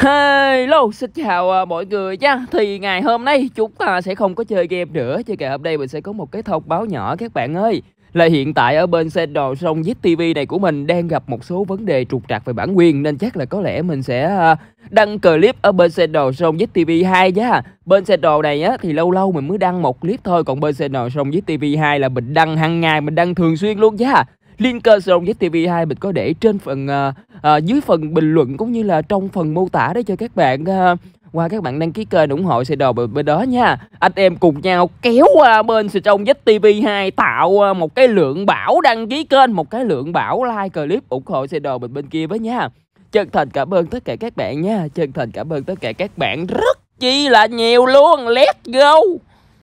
Hello, xin chào à, mọi người nha Thì ngày hôm nay chúng ta sẽ không có chơi game nữa Chứ cả hôm nay mình sẽ có một cái thông báo nhỏ các bạn ơi là hiện tại ở bên channel sông Viết TV này của mình đang gặp một số vấn đề trục trặc về bản quyền nên chắc là có lẽ mình sẽ à, đăng clip ở bên channel sông Viết TV 2 nhá. Bên channel này á thì lâu lâu mình mới đăng một clip thôi còn bên channel sông Viết TV 2 là mình đăng hàng ngày mình đăng thường xuyên luôn nha Link Zone tv 2 mình có để trên phần uh, uh, dưới phần bình luận cũng như là trong phần mô tả đấy cho các bạn uh, qua các bạn đăng ký kênh ủng hộ xe đồ bên đó nha anh em cùng nhau kéo qua bên xe trong tv 2 tạo một cái lượng bảo đăng ký kênh một cái lượng bảo like clip ủng hộ xe đồ bên bên kia với nha chân thành cảm ơn tất cả các bạn nha chân thành cảm ơn tất cả các bạn rất chi là nhiều luôn let's go